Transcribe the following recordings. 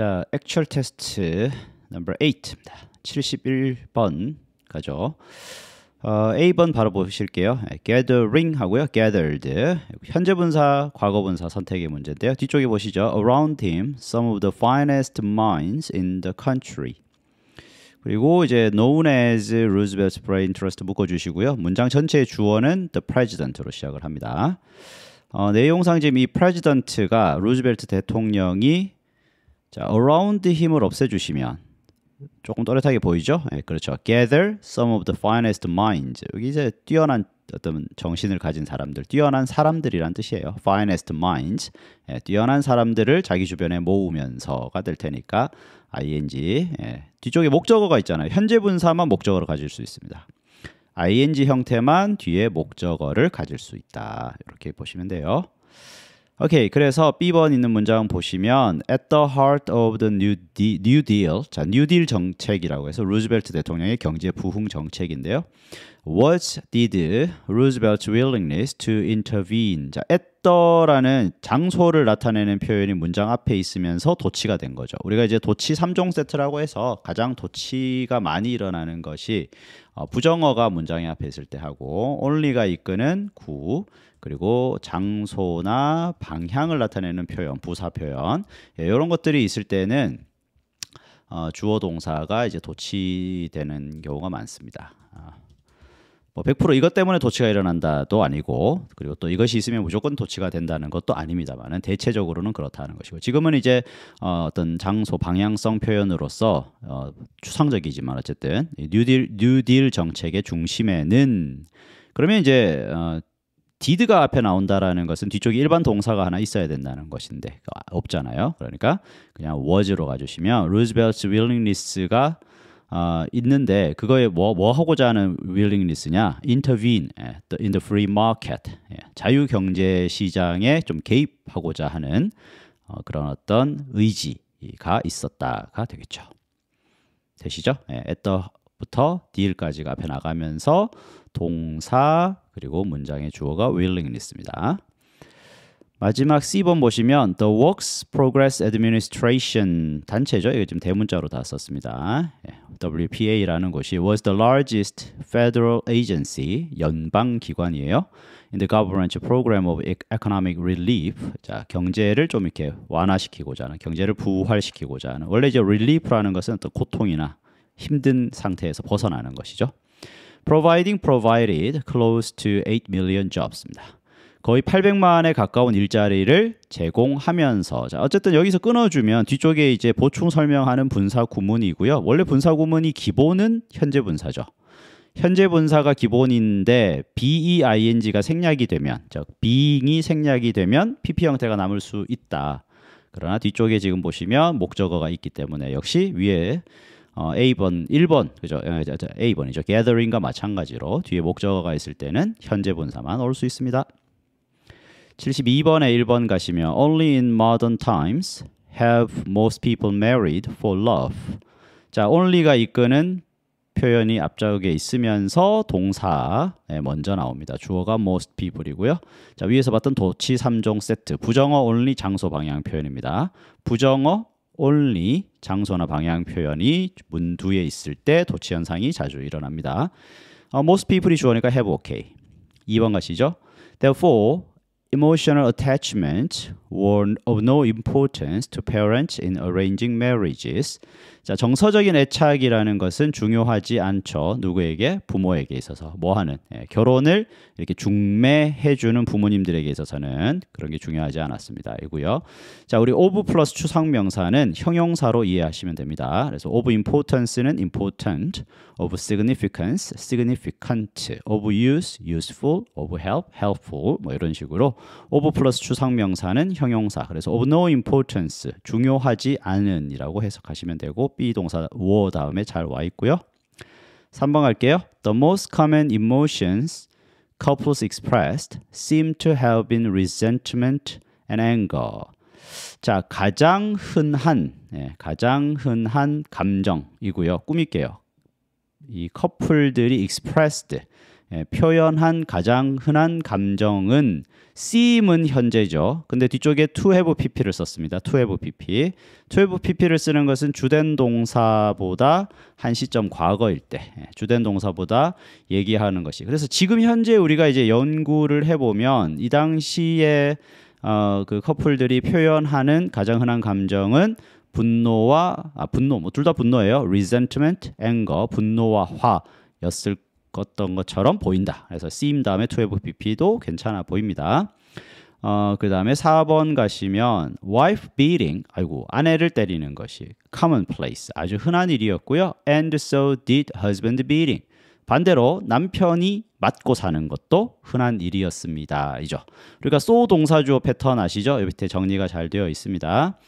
자, 액츄얼 테스트 넘버 8입니다. 71번 가죠. 어, A번 바로 보실게요. gathering 하고요. gathered. 현재 분사, 과거 분사 선택의 문제인데요. 뒤쪽에 보시죠. around him some of the finest minds in the country. 그리고 이제 known as Roosevelt's brain trust 묶어 주시고요. 문장 전체의 주어는 the president로 시작을 합니다. 어, 내용상 지금 이 president가 루즈벨트 대통령이 자, around 힘을 없애주시면 조금 또렷하게 보이죠? 네, 그렇죠. Gather some of the finest minds. 여기 이제 뛰어난 어떤 정신을 가진 사람들, 뛰어난 사람들이란 뜻이에요. Finest minds. 네, 뛰어난 사람들을 자기 주변에 모으면서가 될 테니까 ing. 네, 뒤쪽에 목적어가 있잖아요. 현재 분사만 목적어를 가질 수 있습니다. ing 형태만 뒤에 목적어를 가질 수 있다. 이렇게 보시면 돼요. 오케이. 그래서 B번 있는 문장 보시면 at the heart of the new, de, new deal. 자, new deal 정책이라고 해서 루즈벨트 대통령의 경제 부흥 정책인데요. What did Roosevelt's willingness to intervene? 자, at 더라는 장소를 나타내는 표현이 문장 앞에 있으면서 도치가 된 거죠. 우리가 이제 도치 3종 세트라고 해서 가장 도치가 많이 일어나는 것이 어, 부정어가 문장의 앞에 있을 때 하고 only가 이끄는 구, 그리고 장소나 방향을 나타내는 표현, 부사 표현 예, 이런 것들이 있을 때는 어, 주어 동사가 이제 도치되는 경우가 많습니다. 아, 뭐100% 이것 때문에 도치가 일어난다도 아니고 그리고 또 이것이 있으면 무조건 도치가 된다는 것도 아닙니다만은 대체적으로는 그렇다는 것이고 지금은 이제 어, 어떤 장소 방향성 표현으로서 어, 추상적이지만 어쨌든 뉴딜 뉴딜 정책의 중심에는 그러면 이제 어, 디드가 앞에 나온다라는 것은 뒤쪽에 일반 동사가 하나 있어야 된다는 것인데 없잖아요. 그러니까 그냥 was로 가주시면 r o s e e l 벨 s willingness가 어, 있는데 그거에 뭐, 뭐 하고자 하는 willingness냐 intervene 예, in the free market 예, 자유 경제 시장에 좀 개입하고자 하는 어, 그런 어떤 의지가 있었다가 되겠죠. 되시죠? 예, at 부터 deal까지가 앞에 나가면서 동사 그리고 문장의 주어가 willingness입니다. 마지막 C번 보시면 The Works Progress Administration 단체죠. 이거 지금 대문자로 다 썼습니다. WPA라는 곳이 was the largest federal agency 연방 기관이에요. In the government program of economic relief 자 경제를 좀 이렇게 완화시키고자 하는 경제를 부활시키고자 하는 원래 이제 relief라는 것은 또 고통이나 힘든 상태에서 벗어나는 것이죠. providing provided close to 8 million jobs입니다. 거의 800만에 가까운 일자리를 제공하면서 자 어쨌든 여기서 끊어주면 뒤쪽에 이제 보충 설명하는 분사 구문이고요. 원래 분사 구문이 기본은 현재 분사죠. 현재 분사가 기본인데 being가 생략이 되면 즉 being이 생략이 되면 pp 형태가 남을 수 있다. 그러나 뒤쪽에 지금 보시면 목적어가 있기 때문에 역시 위에 어, A번 1번 그죠? 예, A번이죠. gathering과 마찬가지로 뒤에 목적어가 있을 때는 현재 분사만 올 수 있습니다. 72번에 1번 가시면 only in modern times have most people married for love. 자, only가 이끄는 표현이 앞쪽에 있으면서 동사에 먼저 나옵니다. 주어가 most people이고요. 자, 위에서 봤던 도치 3종 세트, 부정어 only 장소 방향 표현입니다. 부정어 only 장소나 방향 표현이 문 두에 있을 때 도치 현상이 자주 일어납니다. 어, most people이 주어니까 have okay. 2번 가시죠. Therefore emotional attachment were of no importance to parents in arranging marriages. 자, 정서적인 애착이라는 것은 중요하지 않죠. 누구에게? 부모에게 있어서 뭐 하는 예, 결혼을 이렇게 중매해 주는 부모님들에게 있어서는 그런 게 중요하지 않았습니다. 이고요. 자, 우리 of 플러스 추상명사는 형용사로 이해하시면 됩니다. 그래서 of importance는 important of significance, significant, of use, useful, of help, helpful 뭐 이런 식으로 of 플러스 추상명사는 형용사 그래서 of no importance, 중요하지 않은 이라고 해석하시면 되고 be 동사 were 다음에 잘 와 있고요 3번 갈게요 The most common emotions couples expressed seem to have been resentment and anger 자 가장 흔한 예, 가장 흔한 감정이고요 꾸밀게요 이 커플들이 expressed 예, 표현한 가장 흔한 감정은 seem은 현재죠. 근데 뒤쪽에 to have pp를 썼습니다. to have pp. to have pp를 쓰는 것은 주된 동사보다 한 시점 과거일 때 예, 주된 동사보다 얘기하는 것이. 그래서 지금 현재 우리가 이제 연구를 해보면 이 당시에 어, 그 커플들이 표현하는 가장 흔한 감정은 분노와 아, 분노 뭐 둘 다 분노예요. resentment, anger, 분노와 화였을 어떤 것처럼 보인다. 그래서 seem 다음에 12bp도 괜찮아 보입니다. 어, 그 다음에 4번 가시면 wife beating, 아이고 아내를 때리는 것이 commonplace, 아주 흔한 일이었고요. And so did husband beating. 반대로 남편이 맞고 사는 것도 흔한 일이었습니다. 이죠. 그러니까 so 동사주어 패턴 아시죠? 밑에 정리가 잘 되어 있습니다.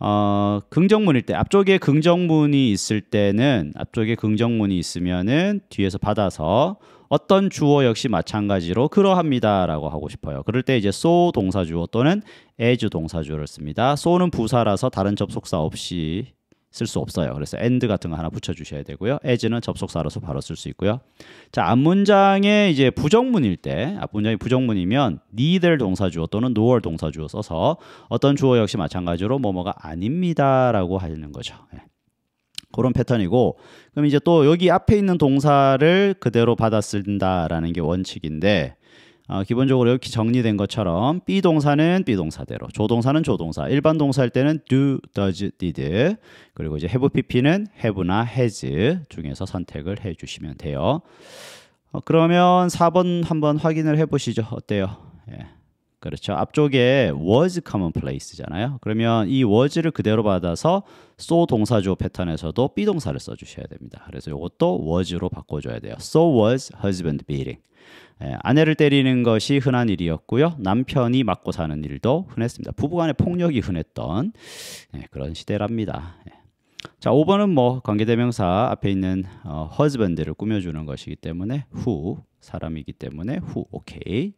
어, 긍정문일 때 앞쪽에 긍정문이 있을 때는 앞쪽에 긍정문이 있으면은 뒤에서 받아서 어떤 주어 역시 마찬가지로 그러합니다라고 하고 싶어요. 그럴 때 이제 so 동사주어 또는 as 동사주어를 씁니다. so는 부사라서 다른 접속사 없이 쓸수 없어요. 그래서 and 같은 거 하나 붙여 주셔야 되고요. as는 접속사로서 바로 쓸 수 있고요. 자, 앞문장에 이제 부정문일 때 앞문장이 부정문이면 neither 동사주어 또는 nor 동사주어 써서 어떤 주어 역시 마찬가지로 뭐뭐가 아닙니다라고 하는 거죠. 예. 그런 패턴이고 그럼 이제 또 여기 앞에 있는 동사를 그대로 받아쓴다라는 게 원칙인데 어, 기본적으로 이렇게 정리된 것처럼 b 동사는 b 동사대로, 조동사는 조동사, 일반 동사일 때는 do, does, did, 그리고 이제 have pp는 have나 has 중에서 선택을 해주시면 돼요. 어, 그러면 4번 한번 확인을 해보시죠. 어때요? 예. 그렇죠. 앞쪽에 was commonplace잖아요. 그러면 이 was를 그대로 받아서 so 동사조 패턴에서도 be 동사를 써주셔야 됩니다. 그래서 이것도 was로 바꿔줘야 돼요. So was husband beating. 예, 아내를 때리는 것이 흔한 일이었고요. 남편이 맞고 사는 일도 흔했습니다. 부부간의 폭력이 흔했던 예, 그런 시대랍니다. 예. 자, 5번은 뭐 관계대명사 앞에 있는 어, husband를 꾸며주는 것이기 때문에 who 사람이기 때문에 who 오케이. Okay.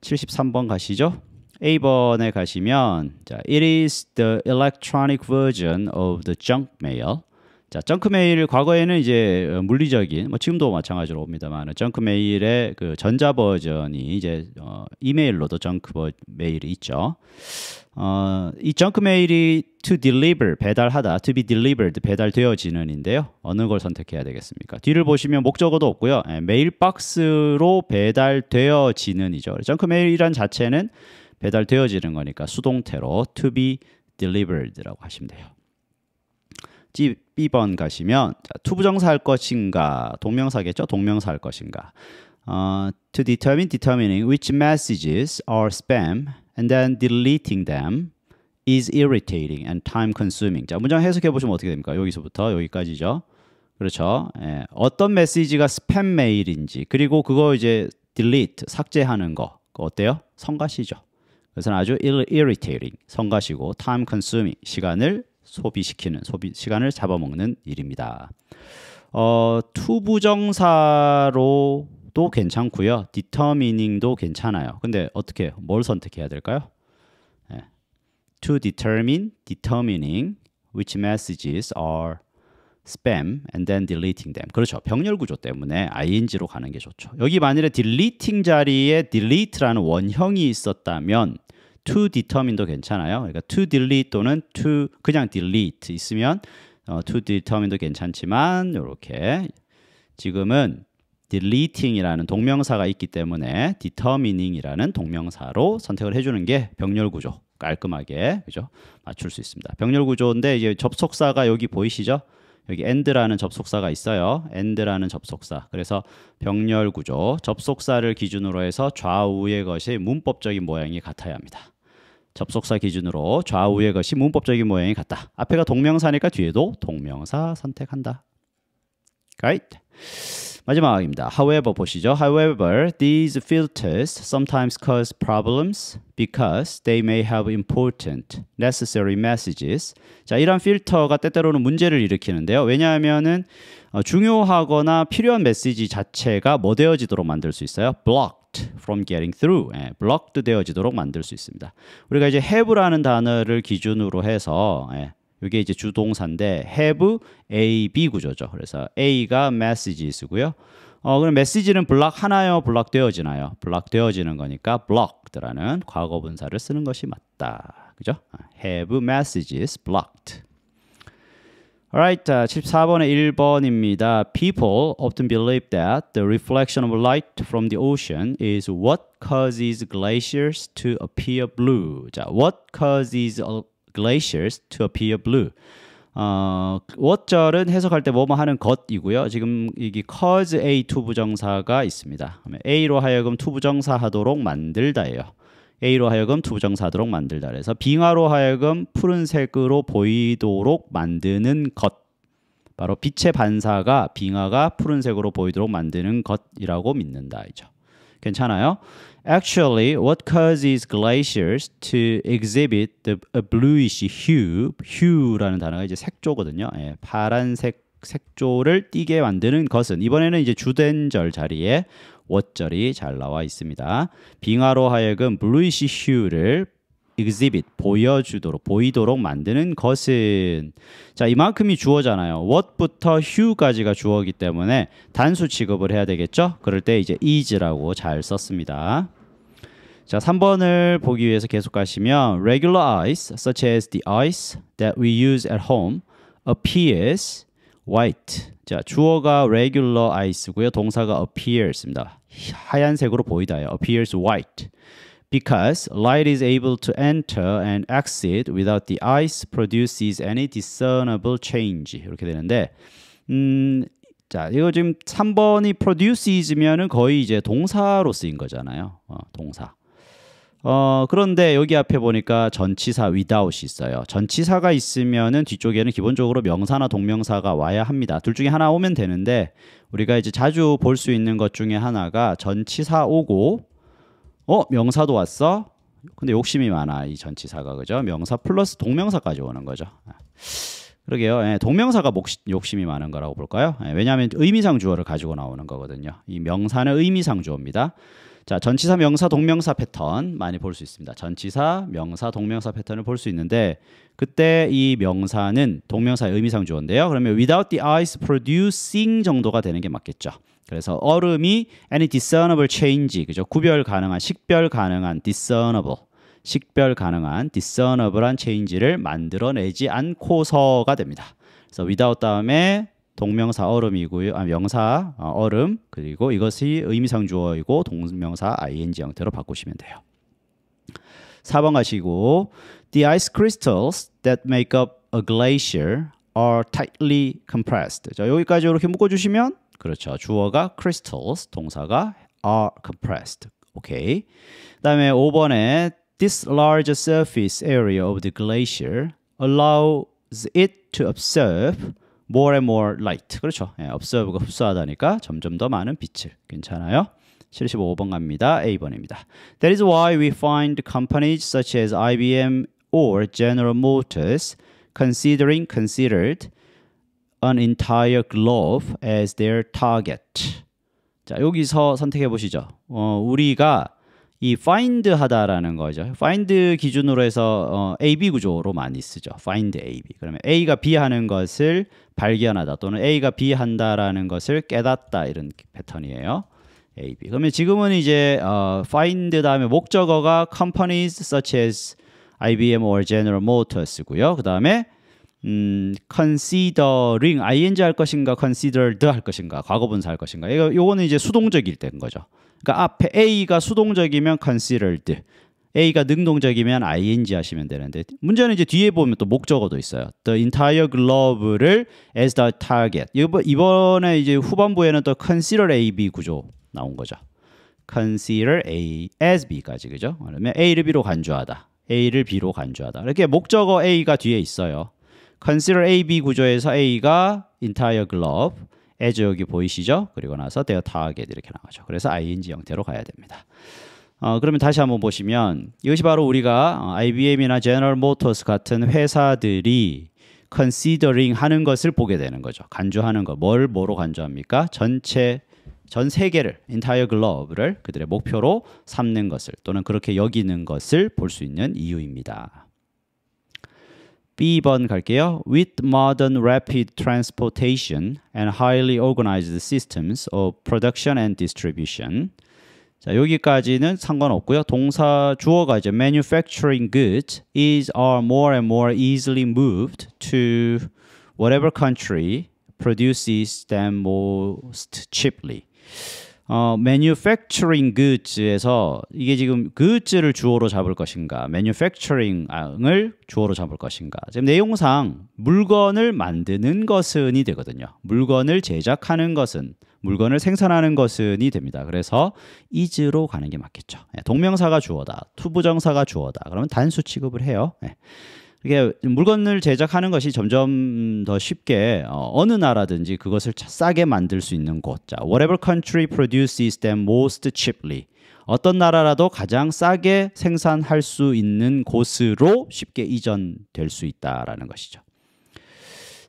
73번 가시죠. A번에 가시면 자, it is the electronic version of the junk mail. 자, 정크 메일 과거에는 이제 어, 물리적인 뭐 지금도 마찬가지로 옵니다만 정크 메일의 그 전자 버전이 이제 어, 이메일로도 정크 메일이 있죠. 어, 이 정크 메일이 to deliver 배달하다, to be delivered 배달되어지는인데요. 어느 걸 선택해야 되겠습니까? 뒤를 보시면 목적어도 없고요. 예, 메일 박스로 배달되어지는이죠. 정크 메일이란 자체는 배달되어지는 거니까 수동태로 to be delivered라고 하시면 돼요. B번 가시면 자, t 부정사 할 것인가 동명사겠죠? 동명사 할 것인가 어, to determine determining which messages are spam and then deleting them is irritating and time consuming. 자, 문장 해석해 보시면 어떻게 됩니까? 여기서부터 여기까지죠. 그렇죠. 예, 어떤 메시지가 스팸 메일인지 그리고 그거 이제 delete 삭제하는 거 어때요? 성가시죠. 그래서 아주 irritating 성가시고 time consuming 시간을 소비시키는 소비 시간을 잡아먹는 일입니다. 어, 투부정사로 도 괜찮고요. determining도 괜찮아요. 근데 어떻게 뭘 선택해야 될까요? 네. to determine, determining which messages are spam and then deleting them. 그렇죠. 병렬 구조 때문에 ing로 가는 게 좋죠. 여기 만일에 deleting 자리에 delete라는 원형이 있었다면 to determine도 괜찮아요. 그러니까 to delete 또는 to 그냥 delete 있으면 어, to determine도 괜찮지만 이렇게 지금은 deleting이라는 동명사가 있기 때문에 determining이라는 동명사로 선택을 해주는 게 병렬 구조 깔끔하게 그죠 맞출 수 있습니다. 병렬 구조인데 이제 접속사가 여기 보이시죠? 여기 end라는 접속사가 있어요. end라는 접속사. 그래서 병렬 구조 접속사를 기준으로 해서 좌우의 것이 문법적인 모양이 같아야 합니다. 접속사 기준으로 좌우의 것이 문법적인 모양이 같다. 앞에가 동명사니까 뒤에도 동명사 선택한다. Right? 마지막입니다. However 보시죠. However, these filters sometimes cause problems because they may have important necessary messages. 자, 이런 필터가 때때로는 문제를 일으키는데요. 왜냐하면은 중요하거나 필요한 메시지 자체가 뭐 되어지도록 만들 수 있어요. blocked from getting through. 예, blocked 되어지도록 만들 수 있습니다. 우리가 이제 have라는 단어를 기준으로 해서 예, 이게 이제 주동사인데 have A, B 구조죠. 그래서 A가 messages고요. 어, 그럼 메시지는 블락 하나요? 블락 되어지나요? 블락 되어지는 거니까 blocked라는 과거 분사를 쓰는 것이 맞다. 그죠? have messages blocked. Alright, 14번의 1번입니다. People often believe that the reflection of light from the ocean is what causes glaciers to appear blue. 자, what causes glaciers to appear blue. 어, what절은 해석할 때 뭐뭐 하는 것이고요. 지금 이게 cause a t 부정사가 있습니다. a로 하여금 t 부정사하도록 만들다예요. A로 하여금 투부정사도록 만들다 그래서 빙하로 하여금 푸른색으로 보이도록 만드는 것 바로 빛의 반사가 빙하가 푸른색으로 보이도록 만드는 것이라고 믿는다 이죠 괜찮아요 Actually, what causes glaciers to exhibit the, a bluish hue, hue라는 단어가 이제 색조거든요. 예, 파란색 색조를 띠게 만드는 것은 이번에는 이제 주된절 자리에 워절이 잘 나와 있습니다. 빙하로 하여금 bluish hue를 exhibit 보여주도록 보이도록 만드는 것은 자 이만큼이 주어잖아요. what부터 hue까지가 주어기 때문에 단수 취급을 해야 되겠죠. 그럴 때 이제 is라고 잘 썼습니다. 자, 3번을 보기 위해서 계속 가시면 regular ice such as the ice that we use at home appears white. 자, 주어가 regular ice고요. 동사가 appears입니다. 하얀색으로 보이다요. appears white. Because light is able to enter and exit without the ice produces any discernible change. 이렇게 되는데 음, 자, 이거 지금 3번이 produces면은 거의 이제 동사로 쓰인 거잖아요. 어, 동사. 어, 그런데 여기 앞에 보니까 전치사 without이 있어요. 전치사가 있으면은 뒤쪽에는 기본적으로 명사나 동명사가 와야 합니다. 둘 중에 하나 오면 되는데 우리가 이제 자주 볼 수 있는 것 중에 하나가 전치사 오고 어, 명사도 왔어? 근데 욕심이 많아 이 전치사가 그죠? 명사 플러스 동명사까지 오는 거죠. 아. 그러게요. 예, 동명사가 목시, 욕심이 많은 거라고 볼까요? 예, 왜냐하면 의미상 주어를 가지고 나오는 거거든요. 이 명사는 의미상 주어입니다. 자, 전치사, 명사, 동명사 패턴 많이 볼 수 있습니다. 전치사, 명사, 동명사 패턴을 볼 수 있는데 그때 이 명사는 동명사의 의미상 주어인데요. 그러면 without the eyes producing 정도가 되는 게 맞겠죠. 그래서 얼음이 any discernible change 그죠? 구별 가능한 식별 가능한 discernible 식별 가능한 discernible한 change를 만들어내지 않고서가 됩니다. 그래서 without 다음에 동명사 얼음이고요. 아, 명사 얼음 그리고 이것이 의미상주어이고 동명사 ing 형태로 바꾸시면 돼요. 4번 가시고 The ice crystals that make up a glacier are tightly compressed. 자, 여기까지 이렇게 묶어 주시면 그렇죠. 주어가 crystals, 동사가 are compressed. 오케이. 그다음에 5번에 this large surface area of the glacier allows it to observe more and more light. 그렇죠. 예, observe가 흡수하다니까 점점 더 많은 빛을. 괜찮아요? 75번 갑니다. A번입니다. That is why we find companies such as IBM or General Motors considering considered an entire globe as their target. 자, 여기서 선택해 보시죠. 어, 우리가 이 find 하다라는 거죠. find 기준으로 해서 어, AB 구조로 많이 쓰죠. find AB. 그러면 A가 B 하는 것을 발견하다 또는 A가 B 한다라는 것을 깨닫다 이런 패턴이에요. AB. 그러면 지금은 이제 어, find 다음에 목적어가 companies such as IBM or General Motors고요. 그다음에 음, considering ing 할 것인가 consider t h 할 것인가 과거분사 할 것인가 이거 요거는 이제 수동적일 때인 거죠. 그러니까 앞에 A가 수동적이면 considered, A가 능동적이면 ing 하시면 되는데 문제는 이제 뒤에 보면 또 목적어도 있어요. The entire globe를 as the target. 뭐 이번에 이제 후반부에는 또 consider A, B 구조 나온 거죠. consider A as B까지 그죠? 그러면 A를 B로 간주하다. A를 B로 간주하다. 이렇게 목적어 A가 뒤에 있어요. consider A, B 구조에서 A가 entire globe as 여기 보이시죠? 그리고 나서 their t 이렇게 나오죠. 그래서 ing 형태로 가야 됩니다. 어, 그러면 다시 한번 보시면 이것이 바로 우리가 어, IBM이나 General Motors 같은 회사들이 considering 하는 것을 보게 되는 거죠. 간주하는 거. 뭘 뭐로 간주합니까? 전체 전 세계를 entire globe를 그들의 목표로 삼는 것을 또는 그렇게 여기는 것을 볼 수 있는 이유입니다. B번 갈게요. With modern rapid transportation and highly organized systems of production and distribution. 자, 여기까지는 상관없고요. 동사 주어가 이제 manufacturing goods is are more and more easily moved to whatever country produces them most cheaply. 어, manufacturing goods에서 이게 지금 goods를 주어로 잡을 것인가, manufacturing을 주어로 잡을 것인가. 지금 내용상 물건을 만드는 것은이 되거든요. 물건을 제작하는 것은 물건을 생산하는 것은이 됩니다. 그래서 is로 가는 게 맞겠죠. 예, 동명사가 주어다, 투부정사가 주어다. 그러면 단수 취급을 해요. 예. 이게 물건을 제작하는 것이 점점 더 쉽게 어, 느 나라든지 그것을 싸게 만들 수 있는 곳. 자, whatever country produces them most cheaply. 어떤 나라라도 가장 싸게 생산할 수 있는 곳으로 쉽게 이전될 수 있다라는 것이죠.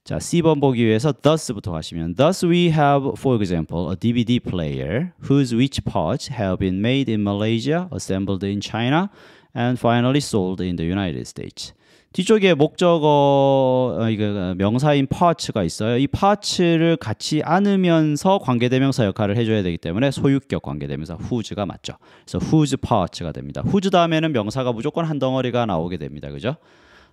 자, C번 보기 위해서 thus부터 가시면 thus we have for example a DVD player whose which parts have been made in Malaysia, assembled in China and finally sold in the United States. 뒤쪽에 목적어 어, 이거 명사인 parts가 있어요. 이 parts를 같이 안으면서 관계대명사 역할을 해줘야 되기 때문에 소유격 관계대명사 whose가 맞죠. 그래서 whose parts가 됩니다. whose 다음에는 명사가 무조건 한 덩어리가 나오게 됩니다. 그죠?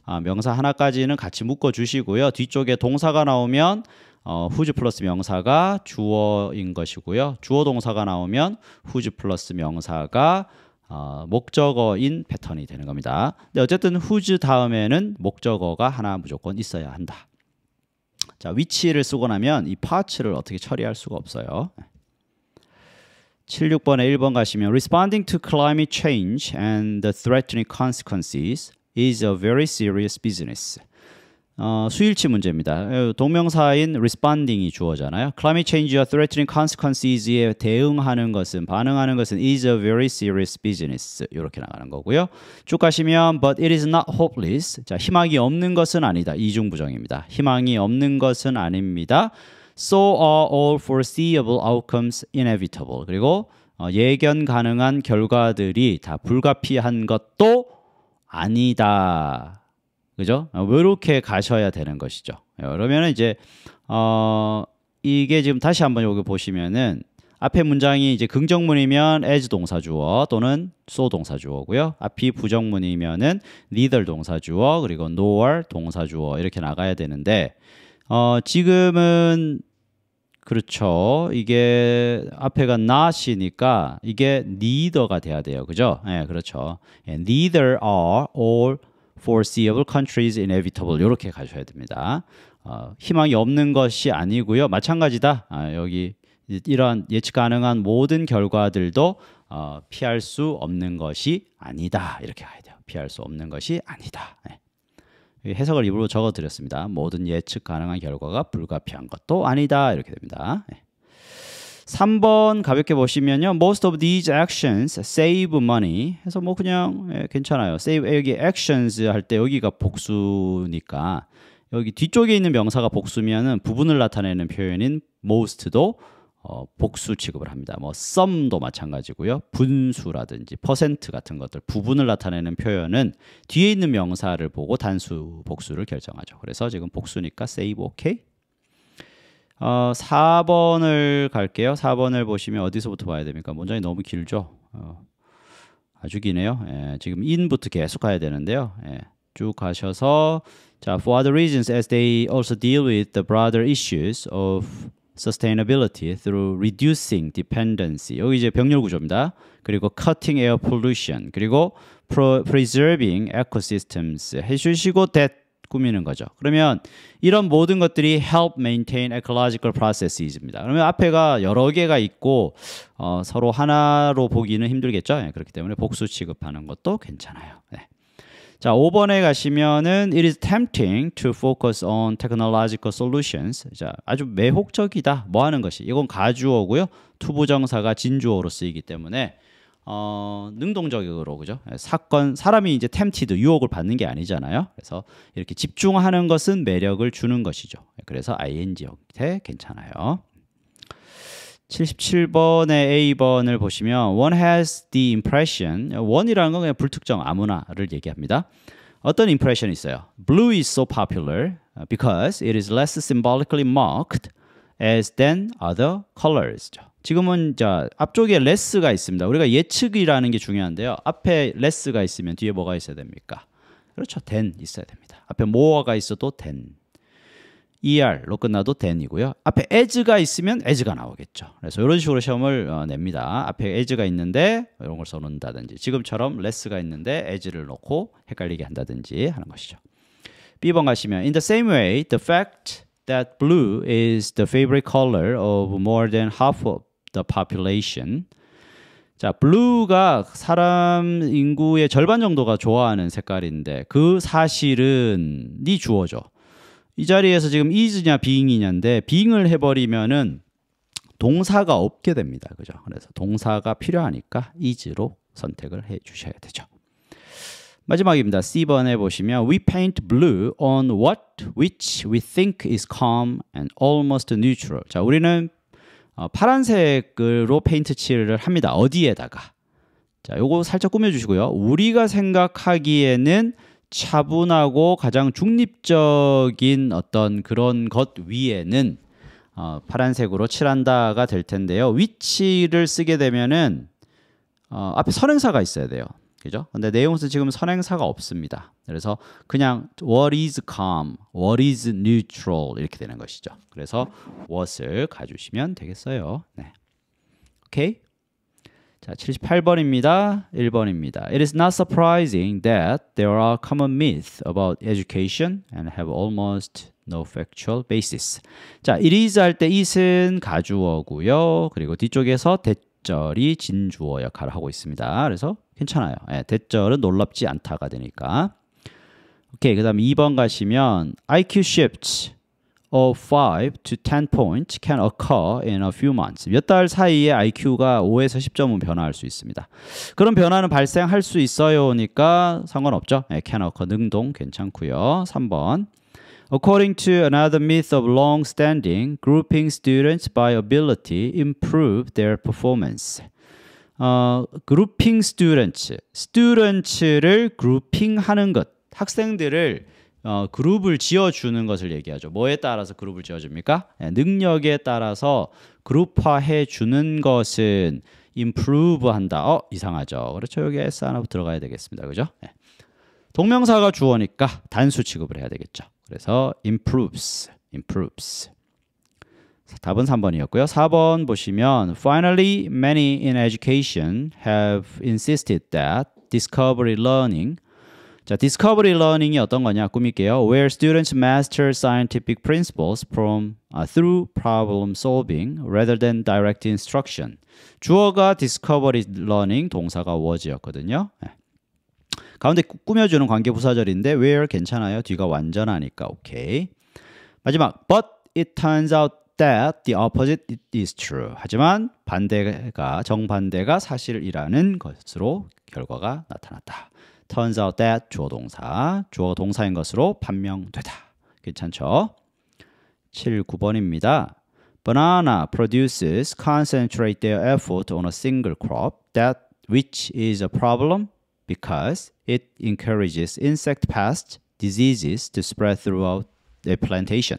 아, 명사 하나까지는 같이 묶어 주시고요. 뒤쪽에 동사가 나오면 어, whose 플러스 명사가 주어인 것이고요. 주어 동사가 나오면 whose 플러스 명사가 어, 목적어인 패턴이 되는 겁니다. 근데 어쨌든 whose 다음에는 목적어가 하나 무조건 있어야 한다. 자, 위치를 쓰고 나면 이 part를 어떻게 처리할 수가 없어요. 76번에 1번 가시면 responding to climate change and the threatening consequences is a very serious business. 어, 수일치 문제입니다. 동명사인 responding이 주어잖아요. Climate change와 threatening consequences에 대응하는 것은 반응하는 것은 is a very serious business 이렇게 나가는 거고요. 쭉 가시면 but it is not hopeless. 자 희망이 없는 것은 아니다. 이중부정입니다. 희망이 없는 것은 아닙니다. So are all foreseeable outcomes inevitable. 그리고 어, 예견 가능한 결과들이 다 불가피한 것도 아니다. 그죠? 이렇게 어, 가셔야 되는 것이죠. 예, 그러면 이제 어 이게 지금 다시 한번 여기 보시면은 앞에 문장이 이제 긍정문이면 as 동사주어 또는 so 동사주어고요. 앞이 부정문이면은 neither 동사주어 그리고 nor 동사주어 이렇게 나가야 되는데 어 지금은 그렇죠. 이게 앞에가 not이니까 이게 neither가 돼야 돼요. 그죠? 예, 네, 그렇죠. 네, neither are or foreseeable countries inevitable 이렇게 가셔야 됩니다. 어, 희망이 없는 것이 아니고요. 마찬가지다. 아, 여기 이러 예측 가능한 모든 결과들도 어, 피할 수 없는 것이 아니다. 이렇게 가야 돼요. 피할 수 없는 것이 아니다. 네. 해석을 입으로 적어드렸습니다. 모든 예측 가능한 결과가 불가피한 것도 아니다. 이렇게 됩니다. 네. 3번 가볍게 보시면요. Most of these actions save money. 해서 뭐 그냥 예, 괜찮아요. save 여기 actions 할 때 여기가 복수니까 여기 뒤쪽에 있는 명사가 복수면은 부분을 나타내는 표현인 most도 어, 복수 취급을 합니다. 뭐 썸도 마찬가지고요. 분수라든지 퍼센트 같은 것들 부분을 나타내는 표현은 뒤에 있는 명사를 보고 단수 복수를 결정하죠. 그래서 지금 복수니까 save okay 어, 4번을 갈게요. 4번을 보시면 어디서부터 봐야 됩니까? 문장이 너무 길죠. 어, 아주 기네요. 예, 지금 in부터 계속 가야 되는데요. 예, 쭉 가셔서 자, for other reasons as they also deal with the broader issues of sustainability through reducing dependency. 여기 이제 병렬 구조입니다. 그리고 cutting air pollution. 그리고 preserving ecosystems. 해 주시고 that 꾸미는 거죠. 그러면 이런 모든 것들이 help maintain ecological processes입니다. 그러면 앞에가 여러 개가 있고 어, 서로 하나로 보기는 힘들겠죠. 네, 그렇기 때문에 복수 취급하는 것도 괜찮아요. 네. 자, 5번에 가시면은 it is tempting to focus on technological solutions. 자, 아주 매혹적이다. 뭐 하는 것이. 이건 가주어고요. 투부정사가 진주어로 쓰이기 때문에 어, 능동적으로 그죠? 사건 사람이 이제 템티드 유혹을 받는 게 아니잖아요. 그래서 이렇게 집중하는 것은 매력을 주는 것이죠. 그래서 ing 형태 괜찮아요. 77번의 A번을 보시면 one has the impression one이라는 건 그냥 불특정 아무나를 얘기합니다. 어떤 impression이 있어요? blue is so popular because it is less symbolically marked as than other colors. 지금은 자 앞쪽에 레스가 있습니다. 우리가 예측이라는 게 중요한데요. 앞에 레스가 있으면 뒤에 뭐가 있어야 됩니까? 그렇죠. 된 있어야 됩니다. 앞에 모어가 있어도 된. er로 끝나도 된이고요 앞에 as가 있으면 as가 나오겠죠. 그래서 이런 식으로 시험을 어, 냅니다. 앞에 as가 있는데 이런 걸 써놓는다든지 지금처럼 less가 있는데 as를 놓고 헷갈리게 한다든지 하는 것이죠. B번 가시면 in the same way the fact that blue is the favorite color of more than half of the population. 자, b l 가 사람 인구의 절반 정도가 좋아하는 색깔인데 그 사실은이 주어져. 이 자리에서 지금 is냐 being이냐인데 being을 해버리면은 동사가 없게 됩니다. 그죠? 그래서 동사가 필요하니까 is로 선택을 해 주셔야 되죠. 마지막입니다. C번에 보시면 We paint blue on what which we think is calm and almost neutral. 자, 우리는 어, 파란색으로 페인트 칠을 합니다. 어디에다가? 자, 요거 살짝 꾸며주시고요. 우리가 생각하기에는 차분하고 가장 중립적인 어떤 그런 것 위에는 어, 파란색으로 칠한다가 될 텐데요. 위치를 쓰게 되면은 어, 앞에 선행사가 있어야 돼요. 그죠? 근데 내용은 지금 선행사가 없습니다. 그래서 그냥 what is calm, what is neutral 이렇게 되는 것이죠. 그래서 what을 가주시면 되겠어요. 네. 오케이? 자, 78번입니다. 1번입니다. It is not surprising that there are common myths about education and have almost no factual basis. 자, it is 할 때 it은 가주어고요. 그리고 뒤쪽에서 대충 대절이 진주어 역할을 하고 있습니다. 그래서 괜찮아요. 예, 대절은 놀랍지 않다가 되니까. 오케이, 그 다음 2번 가시면 IQ shifts of 5 to 10 points can occur in a few months. 몇 달 사이에 IQ가 5에서 10점은 변화할 수 있습니다. 그런 변화는 발생할 수 있어요니까 상관없죠. 네, can occur 능동 괜찮고요. 3번 According to another myth of long standing, grouping students by ability improved their performance. 어, grouping students, students를 grouping 하는 것, 학생들을 어, 그룹을 지어주는 것을 얘기하죠. 뭐에 따라서 그룹을 지어줍니까? 네, 능력에 따라서 그룹화해 주는 것은 improve 한다. 어, 이상하죠. 그렇죠. 여기 S 하나 들어가야 되겠습니다. 그죠? 네. 동명사가 주어니까 단수 취급을 해야 되겠죠. 그래서 improves, improves. 답은 3번이었고요. 4번 보시면 Finally, many in education have insisted that discovery learning 자, discovery learning이 어떤 거냐 꾸밀게요. Where students master scientific principles from uh, through problem solving rather than direct instruction. 주어가 discovery learning, 동사가 was였거든요. 네. 가운데 꾸며주는 관계부사절인데 where 괜찮아요. 뒤가 완전하니까 오케이. 마지막 but it turns out that the opposite is true. 하지만 반대가 정반대가 사실이라는 것으로 결과가 나타났다. turns out that 주어 동사, 주어 동사인 것으로 판명되다. 괜찮죠? 7, 9번입니다. Banana producers concentrate their effort on a single crop that which is a problem because it encourages insect pests, diseases to spread throughout the plantation.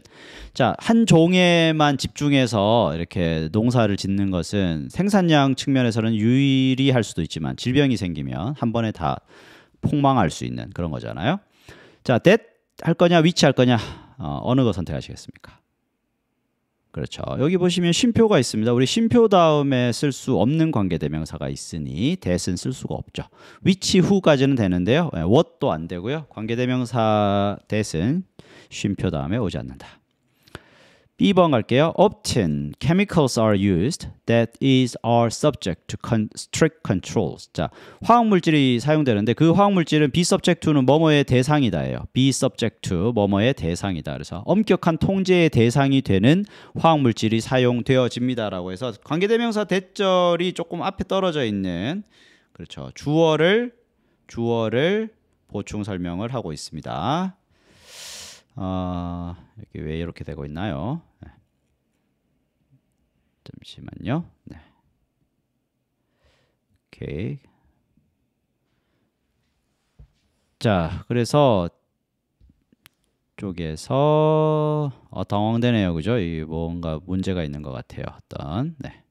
자, 한 종에만 집중해서 이렇게 농사를 짓는 것은 생산량 측면에서는 유리할 수도 있지만 질병이 생기면 한 번에 다 폭망할 수 있는 그런 거잖아요. 자, that 할 거냐, 위치 할 거냐, 어, 어느 거 선택하시겠습니까? 그렇죠. 여기 보시면 쉼표가 있습니다. 우리 쉼표 다음에 쓸 수 없는 관계대명사가 있으니 대신 쓸 수가 없죠. 위치 후까지는 되는데요. 예, what도 안 되고요. 관계대명사 대신 쉼표 다음에 오지 않는다. B번 갈게요. Often chemicals are used that is are subject to con, strict controls. 자, 화학 물질이 사용되는데 그 화학 물질은 be subject to는 뭐뭐의 대상이다예요. be subject to 뭐뭐의 대상이다. 그래서 엄격한 통제의 대상이 되는 화학 물질이 사용되어집니다라고 해서 관계대명사 대절이 조금 앞에 떨어져 있는 그렇죠. 주어를 주어를 보충 설명을 하고 있습니다. 아, 여기 왜 이렇게 되고 있나요? 네. 잠시만요. 네. 오케이. 자, 그래서 쪽에서 어, 당황되네요, 그죠? 이 뭔가 문제가 있는 것 같아요. 어떤 네.